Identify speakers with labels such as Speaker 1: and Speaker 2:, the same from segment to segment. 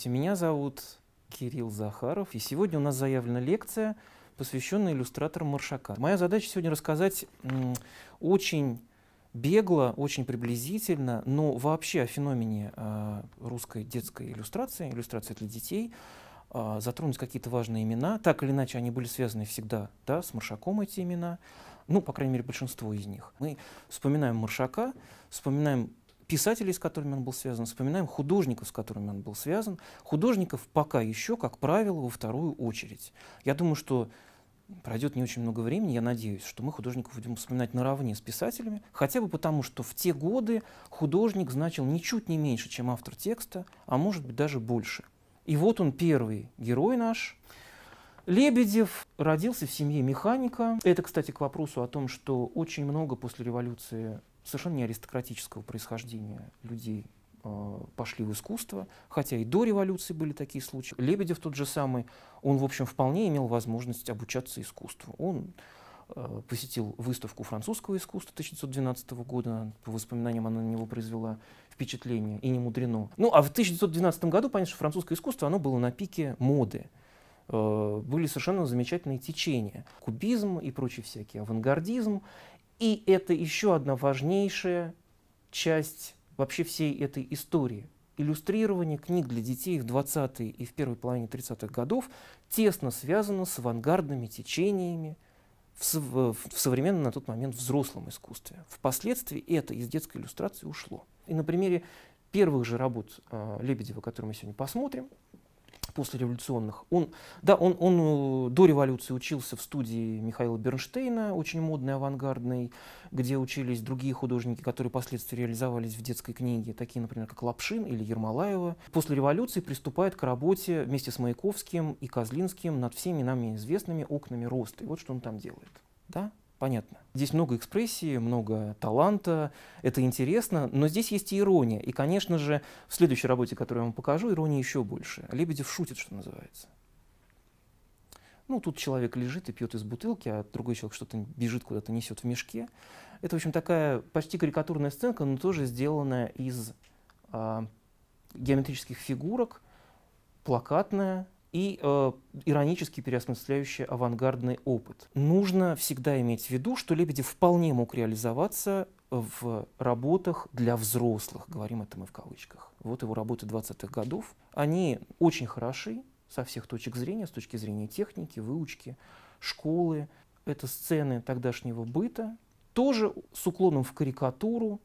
Speaker 1: Здравствуйте, меня зовут Кирилл Захаров, и сегодня у нас заявлена лекция, посвященная иллюстраторам Маршака. Моя задача сегодня рассказать очень бегло, очень приблизительно, но вообще о феномене а, русской детской иллюстрации, иллюстрации для детей, э, затронуть какие-то важные имена. Так или иначе, они были связаны всегда да, с Маршаком, эти имена. Ну, по крайней мере, большинство из них. Мы вспоминаем Маршака, вспоминаем писателей, с которыми он был связан, вспоминаем художников, с которыми он был связан. Художников пока еще, как правило, во вторую очередь. Я думаю, что пройдет не очень много времени, я надеюсь, что мы художников будем вспоминать наравне с писателями, хотя бы потому, что в те годы художник значил ничуть не меньше, чем автор текста, а может быть даже больше. И вот он первый герой наш. Лебедев родился в семье механика. Это, кстати, к вопросу о том, что очень много после революции совершенно не аристократического происхождения людей э, пошли в искусство, хотя и до революции были такие случаи. Лебедев тот же самый, он, в общем, вполне имел возможность обучаться искусству. Он э, посетил выставку французского искусства 1912 года, по воспоминаниям она на него произвела впечатление, и не мудрено. Ну, а в 1912 году, понятно, что французское искусство, оно было на пике моды э, были совершенно замечательные течения. Кубизм и прочие всякие, авангардизм. И это еще одна важнейшая часть вообще всей этой истории. Иллюстрирование книг для детей в 20-е и в первой половине 30-х годов тесно связано с авангардными течениями в, э, в, в современном на тот момент взрослом искусстве. Впоследствии это из детской иллюстрации ушло. И на примере первых же работ э, Лебедева, которые мы сегодня посмотрим, послереволюционных. Он, да, он, он э, до революции учился в студии Михаила Бернштейна, очень модной, авангардной, где учились другие художники, которые впоследствии реализовались в детской книге, такие, например, как Лапшин или Ермолаева. После революции приступает к работе вместе с Маяковским и Козлинским над всеми нами известными окнами роста. И вот что он там делает. Да? понятно. Здесь много экспрессии, много таланта, это интересно, но здесь есть и ирония. И, конечно же, в следующей работе, которую я вам покажу, иронии еще больше. Лебедев шутит, что называется. Ну, тут человек лежит и пьет из бутылки, а другой человек что-то бежит куда-то, несет в мешке. Это, в общем, такая почти карикатурная сценка, но тоже сделанная из э, геометрических фигурок, плакатная, и э, иронически переосмысляющий авангардный опыт. Нужно всегда иметь в виду, что Лебедев вполне мог реализоваться в работах для взрослых, говорим это мы в кавычках. Вот его работы 20-х годов. Они очень хороши со всех точек зрения, с точки зрения техники, выучки, школы. Это сцены тогдашнего быта, тоже с уклоном в карикатуру.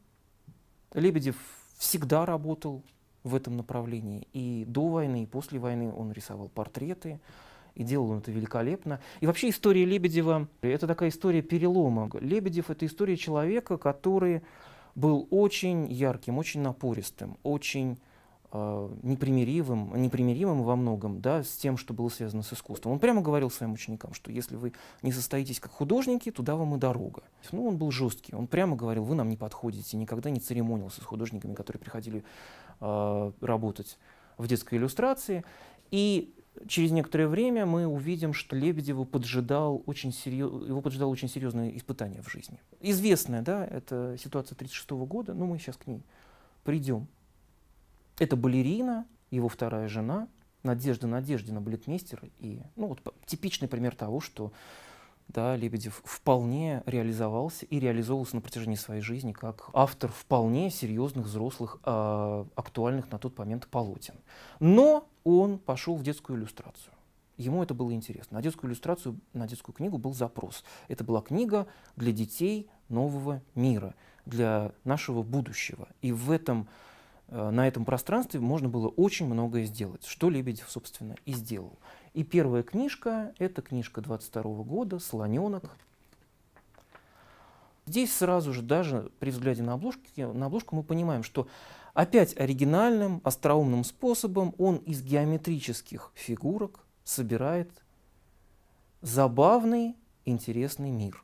Speaker 1: Лебедев всегда работал в этом направлении. И до войны, и после войны он рисовал портреты, и делал он это великолепно. И вообще история Лебедева — это такая история перелома. Лебедев — это история человека, который был очень ярким, очень напористым, очень э, непримиримым, непримиримым во многом да, с тем, что было связано с искусством. Он прямо говорил своим ученикам, что если вы не состоитесь как художники, туда вам и дорога. Ну, он был жесткий, он прямо говорил, вы нам не подходите, никогда не церемонился с художниками, которые приходили Э, работать в детской иллюстрации. И через некоторое время мы увидим, что Лебедеву поджидал очень серьез... его поджидало очень серьезное испытание в жизни. Известная, да, это ситуация 1936 года, но мы сейчас к ней придем. Это балерина, его вторая жена, Надежда Надеждина, балетмейстер. И, ну, вот типичный пример того, что да, Лебедев вполне реализовался и реализовывался на протяжении своей жизни как автор вполне серьезных, взрослых, э, актуальных на тот момент полотен. Но он пошел в детскую иллюстрацию. Ему это было интересно. На детскую иллюстрацию, на детскую книгу был запрос. Это была книга для детей нового мира, для нашего будущего. И в этом, э, на этом пространстве можно было очень многое сделать, что Лебедев, собственно, и сделал. И первая книжка – это книжка 22 года «Слоненок». Здесь сразу же, даже при взгляде на обложку, на обложку мы понимаем, что опять оригинальным, остроумным способом он из геометрических фигурок собирает забавный, интересный мир.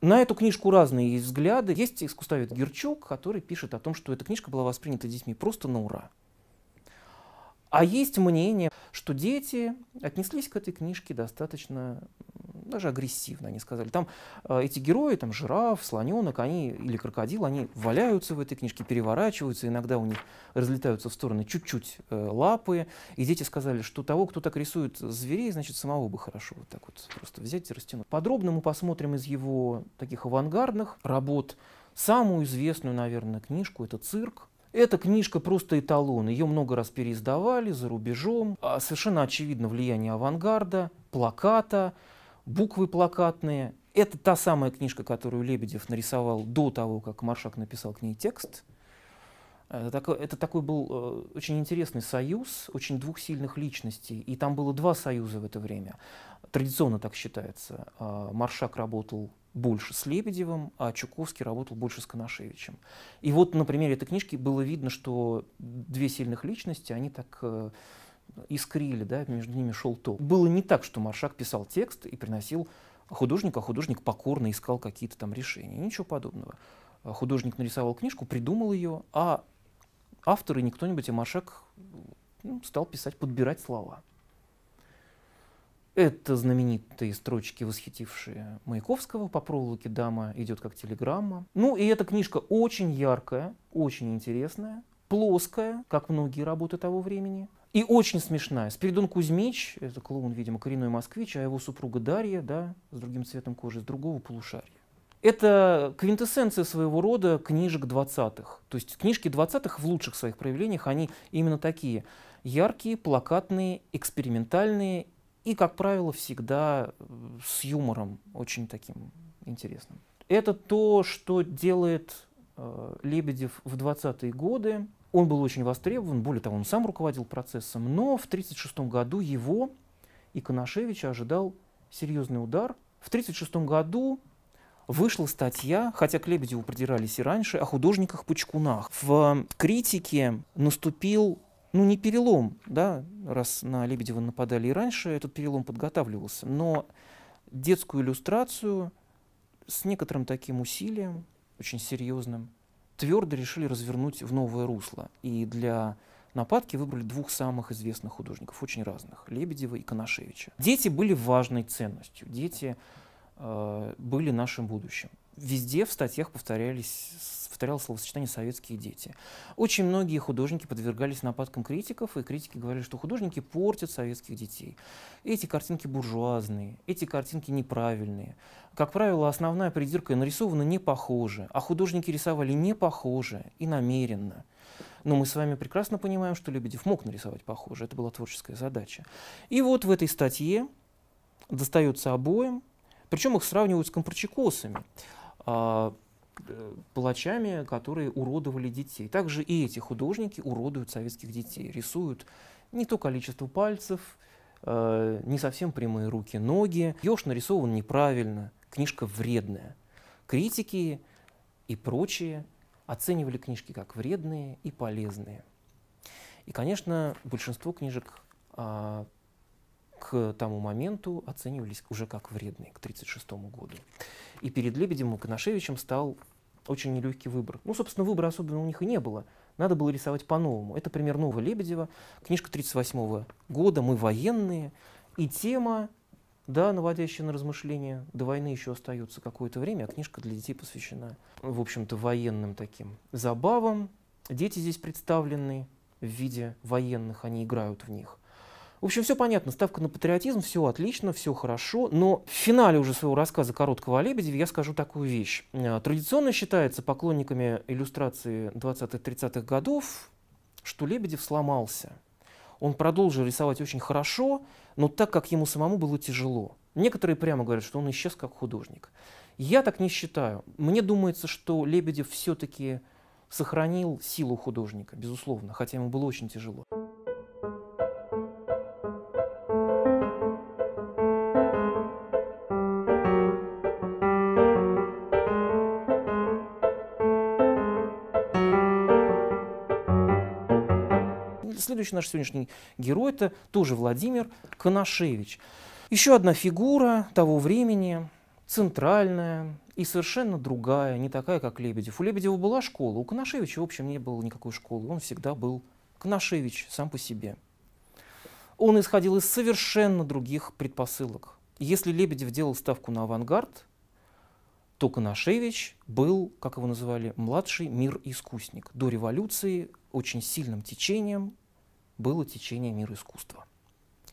Speaker 1: На эту книжку разные есть взгляды. Есть искусствовед Герчук, который пишет о том, что эта книжка была воспринята детьми просто на ура. А есть мнение, что дети отнеслись к этой книжке достаточно даже агрессивно, они сказали. Там э, эти герои, там жираф, слоненок, они или крокодил, они валяются в этой книжке, переворачиваются, иногда у них разлетаются в стороны чуть-чуть э, лапы. И дети сказали, что того, кто так рисует зверей, значит, самого бы хорошо вот так вот просто взять и растянуть. Подробно мы посмотрим из его таких авангардных работ самую известную, наверное, книжку, это «Цирк», эта книжка просто эталон, ее много раз переиздавали за рубежом. А, совершенно очевидно влияние авангарда, плаката, буквы плакатные. Это та самая книжка, которую Лебедев нарисовал до того, как Маршак написал к ней текст. Это такой, это такой был э, очень интересный союз, очень двух сильных личностей. И там было два союза в это время. Традиционно так считается. А, Маршак работал больше с Лебедевым, а Чуковский работал больше с Коношевичем. И вот на примере этой книжки было видно, что две сильных личности, они так э, искрили, да, между ними шел то. Было не так, что Маршак писал текст и приносил художнику, а художник покорно искал какие-то там решения. Ничего подобного. А художник нарисовал книжку, придумал ее, а автор и не кто-нибудь, а Маршак ну, стал писать, подбирать слова. Это знаменитые строчки, восхитившие Маяковского. По проволоке дама идет как телеграмма. Ну и эта книжка очень яркая, очень интересная, плоская, как многие работы того времени. И очень смешная. Спиридон Кузьмич, это клоун, видимо, коренной москвич, а его супруга Дарья, да, с другим цветом кожи, с другого полушария. Это квинтэссенция своего рода книжек 20-х. То есть книжки 20-х в лучших своих проявлениях, они именно такие яркие, плакатные, экспериментальные и, как правило, всегда э, с юмором очень таким интересным. Это то, что делает э, Лебедев в 20-е годы. Он был очень востребован, более того, он сам руководил процессом, но в 1936 году его и Коношевича ожидал серьезный удар. В 1936 году вышла статья, хотя к Лебедеву придирались и раньше, о художниках-пучкунах. В критике наступил ну, не перелом, да, раз на Лебедева нападали и раньше, этот перелом подготавливался, но детскую иллюстрацию с некоторым таким усилием, очень серьезным, твердо решили развернуть в новое русло. И для нападки выбрали двух самых известных художников, очень разных, Лебедева и Коношевича. Дети были важной ценностью, дети э, были нашим будущим везде в статьях повторялись, повторялось словосочетание «советские дети». Очень многие художники подвергались нападкам критиков, и критики говорили, что художники портят советских детей. Эти картинки буржуазные, эти картинки неправильные. Как правило, основная придирка нарисована не похоже, а художники рисовали не похоже и намеренно. Но мы с вами прекрасно понимаем, что Лебедев мог нарисовать похоже, это была творческая задача. И вот в этой статье достается обоим, причем их сравнивают с компарчикосами. А, палачами, которые уродовали детей. Также и эти художники уродуют советских детей, рисуют не то количество пальцев, э, не совсем прямые руки, ноги. Ёж нарисован неправильно, книжка вредная. Критики и прочие оценивали книжки как вредные и полезные. И, конечно, большинство книжек а, к тому моменту оценивались уже как вредные к 1936 году. И перед Лебедем и Коношевичем стал очень нелегкий выбор. Ну, собственно, выбора особенно у них и не было. Надо было рисовать по-новому. Это пример нового Лебедева, книжка 1938 года «Мы военные». И тема, да, наводящая на размышления, до войны еще остается какое-то время, а книжка для детей посвящена, в общем-то, военным таким забавам. Дети здесь представлены в виде военных, они играют в них. В общем, все понятно, ставка на патриотизм, все отлично, все хорошо, но в финале уже своего рассказа «Короткого о Лебедеве» я скажу такую вещь. Э, традиционно считается поклонниками иллюстрации 20-30-х годов, что Лебедев сломался. Он продолжил рисовать очень хорошо, но так как ему самому было тяжело. Некоторые прямо говорят, что он исчез как художник. Я так не считаю. Мне думается, что Лебедев все-таки сохранил силу художника, безусловно, хотя ему было очень тяжело. следующий наш сегодняшний герой – это тоже Владимир Коношевич. Еще одна фигура того времени, центральная и совершенно другая, не такая, как Лебедев. У Лебедева была школа, у Коношевича, в общем, не было никакой школы, он всегда был Коношевич сам по себе. Он исходил из совершенно других предпосылок. Если Лебедев делал ставку на авангард, то Коношевич был, как его называли, младший мир искусник. До революции очень сильным течением было течение мира искусства,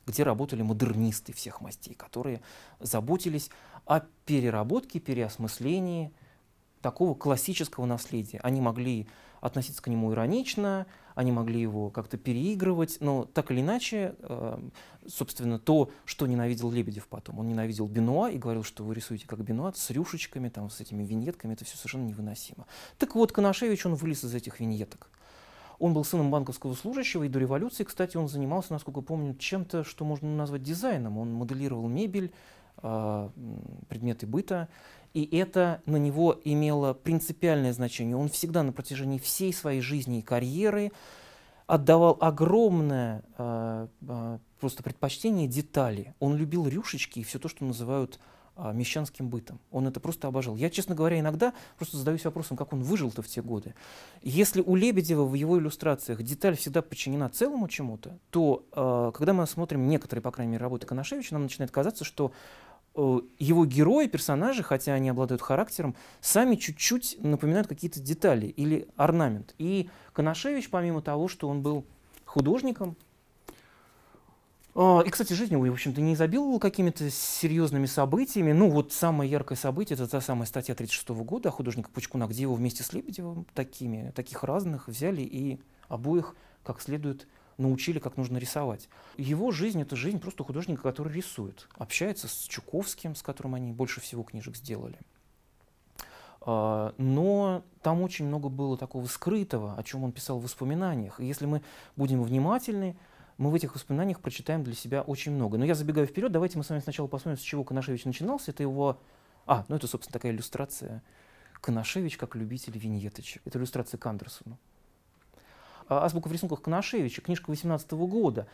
Speaker 1: где работали модернисты всех мастей, которые заботились о переработке, переосмыслении такого классического наследия. Они могли относиться к нему иронично, они могли его как-то переигрывать, но так или иначе, э, собственно, то, что ненавидел Лебедев потом. Он ненавидел Бенуа и говорил, что вы рисуете как Бенуа с рюшечками, там, с этими виньетками, это все совершенно невыносимо. Так вот, Коношевич, он вылез из этих виньеток. Он был сыном банковского служащего, и до революции, кстати, он занимался, насколько помню, чем-то, что можно назвать дизайном. Он моделировал мебель, э, предметы быта, и это на него имело принципиальное значение. Он всегда на протяжении всей своей жизни и карьеры отдавал огромное э, э, просто предпочтение детали. Он любил рюшечки и все то, что называют а, мещанским бытом. Он это просто обожал. Я, честно говоря, иногда просто задаюсь вопросом, как он выжил-то в те годы. Если у Лебедева в его иллюстрациях деталь всегда подчинена целому чему-то, то э, когда мы смотрим некоторые, по крайней мере, работы Коношевича, нам начинает казаться, что э, его герои, персонажи, хотя они обладают характером, сами чуть-чуть напоминают какие-то детали или орнамент. И Коношевич, помимо того, что он был художником, а, и, кстати, жизнь его, в общем-то, не изобиловала какими-то серьезными событиями. Ну, вот самое яркое событие – это та самая статья 36 года о художнике Пучкуна, где его вместе с Лебедевым, такими, таких разных, взяли и обоих как следует научили, как нужно рисовать. Его жизнь – это жизнь просто художника, который рисует, общается с Чуковским, с которым они больше всего книжек сделали. А, но там очень много было такого скрытого, о чем он писал в воспоминаниях. И если мы будем внимательны, мы в этих воспоминаниях прочитаем для себя очень много. Но я забегаю вперед, давайте мы с вами сначала посмотрим, с чего Канашевич начинался. Это его... А, ну это, собственно, такая иллюстрация. Канашевич как любитель виньеточек. Это иллюстрация к Андерсону. А, Азбука в рисунках Коношевича, книжка 18 года.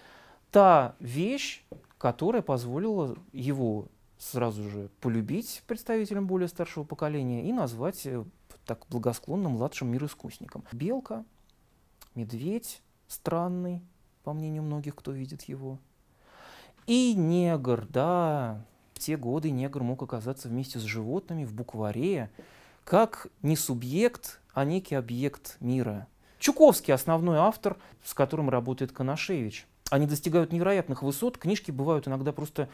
Speaker 1: Та вещь, которая позволила его сразу же полюбить представителям более старшего поколения и назвать э, так благосклонным младшим мироискусником. Белка, медведь странный, по мнению многих, кто видит его. И негр, да, в те годы негр мог оказаться вместе с животными в букваре, как не субъект, а некий объект мира. Чуковский – основной автор, с которым работает Коношевич. Они достигают невероятных высот, книжки бывают иногда просто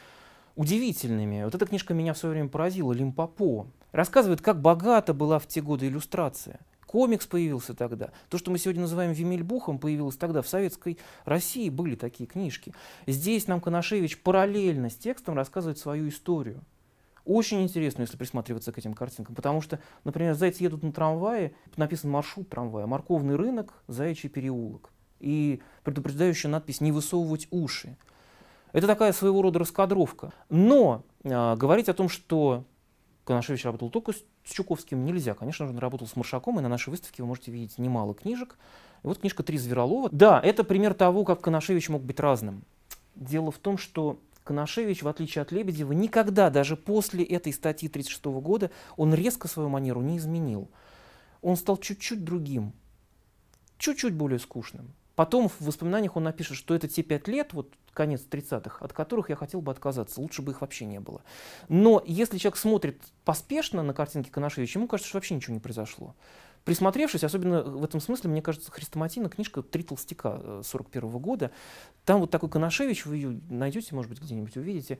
Speaker 1: удивительными. Вот эта книжка меня в свое время поразила, «Лимпопо». Рассказывает, как богата была в те годы иллюстрация – комикс появился тогда. То, что мы сегодня называем Вимельбухом, появилось тогда. В Советской России были такие книжки. Здесь нам Коношевич параллельно с текстом рассказывает свою историю. Очень интересно, если присматриваться к этим картинкам, потому что, например, зайцы едут на трамвае, написан маршрут трамвая, морковный рынок, заячий переулок и предупреждающая надпись «Не высовывать уши». Это такая своего рода раскадровка. Но а, говорить о том, что Конашевич работал только с, с Чуковским, нельзя. Конечно же, он работал с Маршаком, и на нашей выставке вы можете видеть немало книжек. И вот книжка «Три Зверолова». Да, это пример того, как Конашевич мог быть разным. Дело в том, что Конашевич, в отличие от Лебедева, никогда, даже после этой статьи 1936 года, он резко свою манеру не изменил. Он стал чуть-чуть другим, чуть-чуть более скучным. Потом в воспоминаниях он напишет, что это те пять лет, вот конец 30-х, от которых я хотел бы отказаться, лучше бы их вообще не было. Но если человек смотрит поспешно на картинки Коношевича, ему кажется, что вообще ничего не произошло. Присмотревшись, особенно в этом смысле, мне кажется, Хрестоматина, книжка «Три толстяка» 41 э, -го года, там вот такой Коношевич, вы ее найдете, может быть, где-нибудь увидите,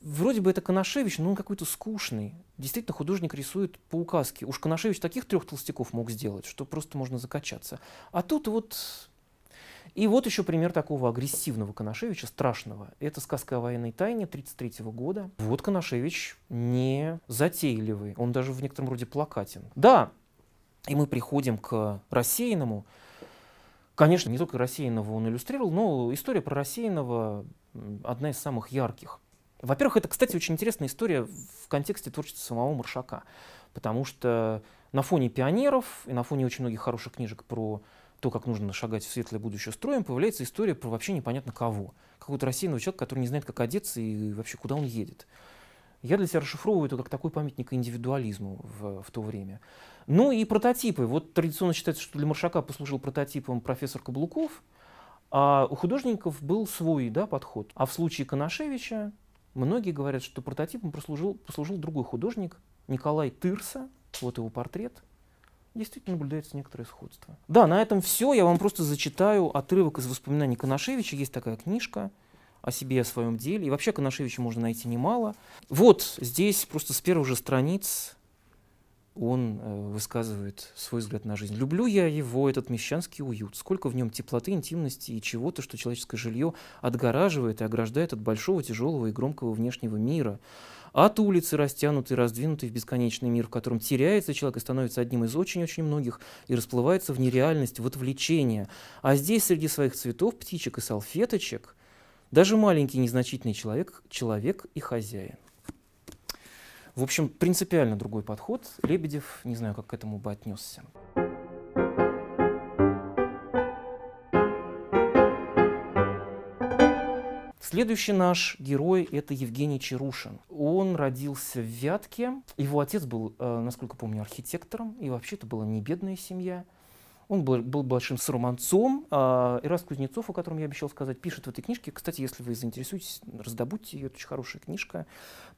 Speaker 1: вроде бы это Коношевич, но он какой-то скучный. Действительно, художник рисует по указке. Уж Коношевич таких трех толстяков мог сделать, что просто можно закачаться. А тут вот и вот еще пример такого агрессивного Коношевича, страшного. Это «Сказка о военной тайне» 1933 года. Вот Коношевич не затейливый, он даже в некотором роде плакатен. Да, и мы приходим к рассеянному. Конечно, не только рассеянного он иллюстрировал, но история про рассеянного одна из самых ярких. Во-первых, это, кстати, очень интересная история в контексте творчества самого Маршака, потому что на фоне пионеров и на фоне очень многих хороших книжек про то, как нужно шагать в светлое будущее строем, появляется история про вообще непонятно кого. Какого-то рассеянного человека, который не знает, как одеться и вообще куда он едет. Я для себя расшифровываю это как такой памятник индивидуализму в, в то время. Ну и прототипы. Вот традиционно считается, что для Маршака послужил прототипом профессор Каблуков, а у художников был свой да, подход. А в случае Коношевича многие говорят, что прототипом послужил, послужил другой художник Николай Тырса, вот его портрет – действительно наблюдается некоторое сходство. Да, на этом все. Я вам просто зачитаю отрывок из воспоминаний Коношевича. Есть такая книжка о себе и о своем деле. И вообще Коношевича можно найти немало. Вот здесь просто с первых же страниц он э, высказывает свой взгляд на жизнь. «Люблю я его, этот мещанский уют. Сколько в нем теплоты, интимности и чего-то, что человеческое жилье отгораживает и ограждает от большого, тяжелого и громкого внешнего мира от улицы, растянутый, раздвинутый в бесконечный мир, в котором теряется человек и становится одним из очень-очень многих и расплывается в нереальность, в отвлечение. А здесь среди своих цветов, птичек и салфеточек даже маленький незначительный человек – человек и хозяин. В общем, принципиально другой подход. Лебедев, не знаю, как к этому бы отнесся. Следующий наш герой – это Евгений Чарушин. Он родился в Вятке. Его отец был, э, насколько помню, архитектором, и вообще это была не бедная семья. Он был, был большим сроманцом. И а, раз Кузнецов, о котором я обещал сказать, пишет в этой книжке. Кстати, если вы заинтересуетесь, раздобудьте ее. Это очень хорошая книжка,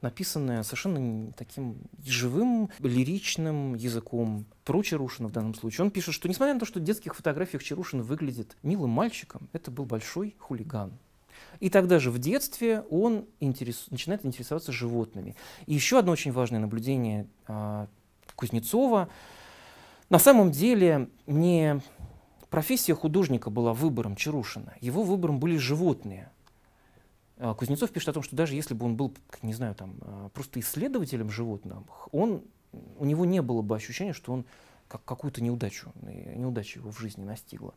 Speaker 1: написанная совершенно таким живым, лиричным языком про Чарушина в данном случае. Он пишет, что несмотря на то, что в детских фотографиях Чарушин выглядит милым мальчиком, это был большой хулиган. И тогда же в детстве он интерес, начинает интересоваться животными. И еще одно очень важное наблюдение а, Кузнецова. На самом деле не профессия художника была выбором Чарушина, его выбором были животные. А, Кузнецов пишет о том, что даже если бы он был, не знаю, там, а, просто исследователем животных, он, у него не было бы ощущения, что он как, какую-то неудачу, э, неудачу его в жизни настигла.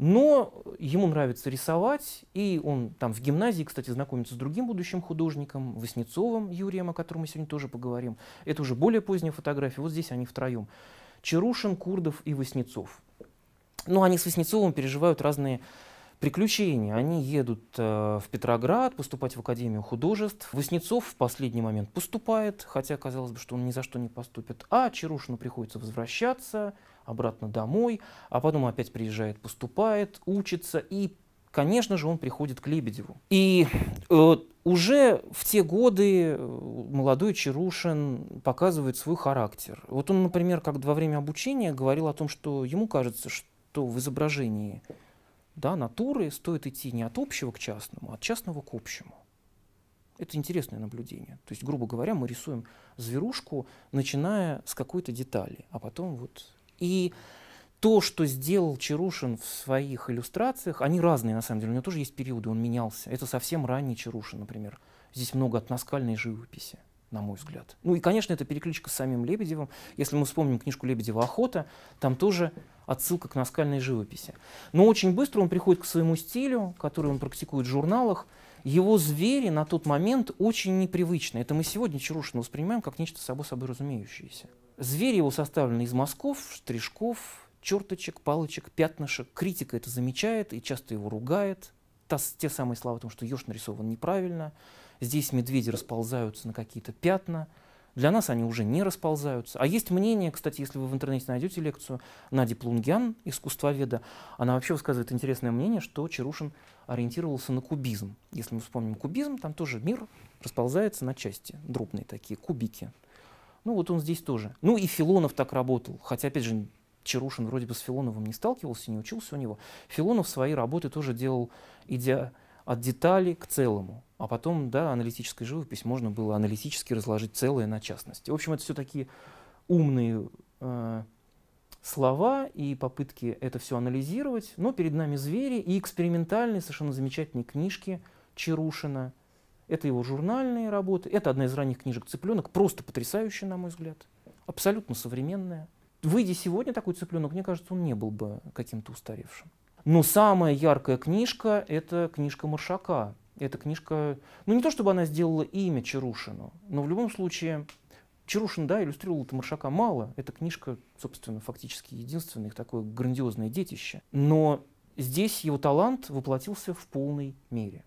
Speaker 1: Но ему нравится рисовать, и он там в гимназии, кстати, знакомится с другим будущим художником, Васнецовым Юрием, о котором мы сегодня тоже поговорим. Это уже более поздняя фотография, вот здесь они втроем. Чарушин, Курдов и Васнецов. Но ну, они с Васнецовым переживают разные Приключения. Они едут э, в Петроград поступать в Академию художеств. Васнецов в последний момент поступает, хотя казалось бы, что он ни за что не поступит. А Чарушину приходится возвращаться обратно домой, а потом опять приезжает, поступает, учится и конечно же, он приходит к Лебедеву. И э, уже в те годы э, молодой Чарушин показывает свой характер. Вот он, например, как во время обучения говорил о том, что ему кажется, что в изображении да, натуры стоит идти не от общего к частному, а от частного к общему. Это интересное наблюдение. То есть, грубо говоря, мы рисуем зверушку, начиная с какой-то детали, а потом вот... И то, что сделал Чарушин в своих иллюстрациях, они разные, на самом деле. У него тоже есть периоды, он менялся. Это совсем ранний Чарушин, например. Здесь много от наскальной живописи, на мой взгляд. Ну и, конечно, это перекличка с самим Лебедевым. Если мы вспомним книжку Лебедева «Охота», там тоже отсылка к наскальной живописи. Но очень быстро он приходит к своему стилю, который он практикует в журналах. Его звери на тот момент очень непривычны. Это мы сегодня Чарушина воспринимаем как нечто собой собой разумеющееся. Звери его составлены из мазков, штришков, черточек, палочек, пятнышек. Критика это замечает и часто его ругает. Та, те самые слова о том, что еж нарисован неправильно. Здесь медведи расползаются на какие-то пятна. Для нас они уже не расползаются. А есть мнение, кстати, если вы в интернете найдете лекцию Нади Плунгян, искусствоведа, она вообще высказывает интересное мнение, что Чарушин ориентировался на кубизм. Если мы вспомним кубизм, там тоже мир расползается на части, дробные такие, кубики. Ну вот он здесь тоже. Ну и Филонов так работал, хотя, опять же, Чарушин вроде бы с Филоновым не сталкивался, не учился у него. Филонов свои работы тоже делал, идя от детали к целому. А потом, да, аналитическая живопись можно было аналитически разложить целое на частности. В общем, это все такие умные э, слова и попытки это все анализировать. Но перед нами звери и экспериментальные, совершенно замечательные книжки Чарушина. Это его журнальные работы. Это одна из ранних книжек «Цыпленок». Просто потрясающая, на мой взгляд. Абсолютно современная. Выйдя сегодня такой цыпленок, мне кажется, он не был бы каким-то устаревшим. Но самая яркая книжка — это книжка Маршака. Эта книжка, ну не то чтобы она сделала имя Чарушину, но в любом случае Чарушин, да, иллюстрировал это Маршака мало. Эта книжка, собственно, фактически единственное их такое грандиозное детище. Но здесь его талант воплотился в полной мере.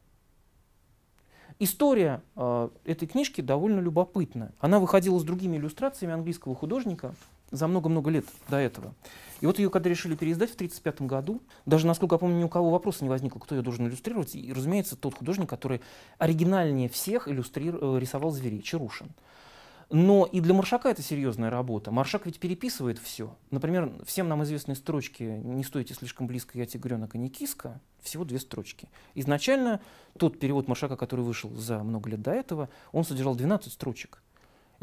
Speaker 1: История э, этой книжки довольно любопытна. Она выходила с другими иллюстрациями английского художника за много-много лет до этого. И вот ее, когда решили переиздать в 1935 году, даже, насколько я помню, ни у кого вопроса не возникло, кто ее должен иллюстрировать. И, разумеется, тот художник, который оригинальнее всех иллюстри... Э, рисовал зверей, Чарушин. Но и для Маршака это серьезная работа. Маршак ведь переписывает все. Например, всем нам известные строчки «Не стойте слишком близко, я тигренок, а не киска» всего две строчки. Изначально тот перевод Маршака, который вышел за много лет до этого, он содержал 12 строчек.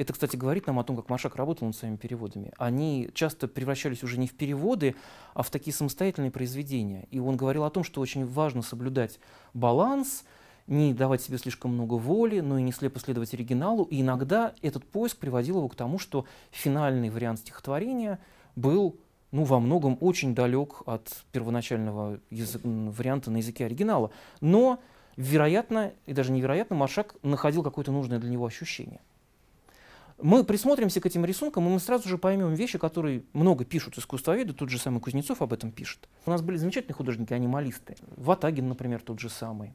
Speaker 1: Это, кстати, говорит нам о том, как Машак работал над своими переводами. Они часто превращались уже не в переводы, а в такие самостоятельные произведения. И он говорил о том, что очень важно соблюдать баланс, не давать себе слишком много воли, но и не слепо следовать оригиналу. И иногда этот поиск приводил его к тому, что финальный вариант стихотворения был ну, во многом очень далек от первоначального язык, варианта на языке оригинала. Но, вероятно, и даже невероятно, Маршак находил какое-то нужное для него ощущение мы присмотримся к этим рисункам, и мы сразу же поймем вещи, которые много пишут искусствоведы, тот же самый Кузнецов об этом пишет. У нас были замечательные художники-анималисты, Ватагин, например, тот же самый,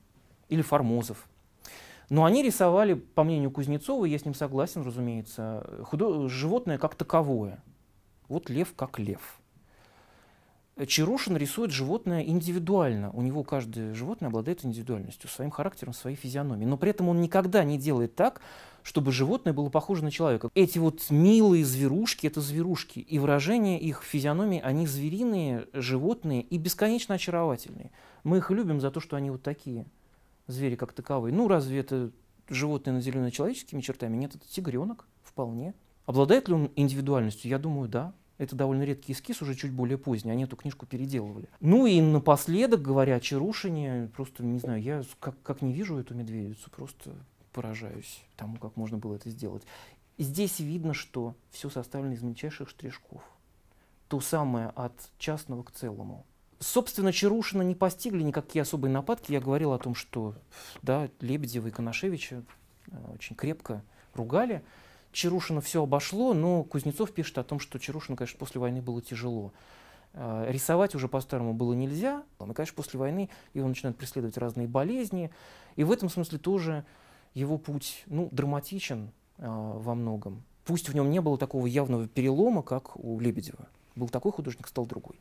Speaker 1: или Формозов. Но они рисовали, по мнению Кузнецова, я с ним согласен, разумеется, худо- животное как таковое. Вот лев как лев. Чарушин рисует животное индивидуально. У него каждое животное обладает индивидуальностью, своим характером, своей физиономией. Но при этом он никогда не делает так, чтобы животное было похоже на человека. Эти вот милые зверушки – это зверушки. И выражения их физиономии, они звериные, животные и бесконечно очаровательные. Мы их любим за то, что они вот такие, звери как таковые. Ну, разве это животное, наделенное человеческими чертами? Нет, это тигренок, вполне. Обладает ли он индивидуальностью? Я думаю, да. Это довольно редкий эскиз, уже чуть более поздний, они эту книжку переделывали. Ну и напоследок, говоря о Чарушине, просто, не знаю, я как, как не вижу эту медведицу, просто поражаюсь тому, как можно было это сделать. Здесь видно, что все составлено из мельчайших штришков. То самое от частного к целому. Собственно, Чарушина не постигли никакие особые нападки. Я говорил о том, что да, Лебедева и Коношевича э, очень крепко ругали. Чарушина все обошло, но Кузнецов пишет о том, что Чарушину, конечно, после войны было тяжело. Э, рисовать уже по-старому было нельзя. И, конечно, после войны его начинают преследовать разные болезни. И в этом смысле тоже его путь ну, драматичен э, во многом. Пусть в нем не было такого явного перелома, как у Лебедева. Был такой художник, стал другой.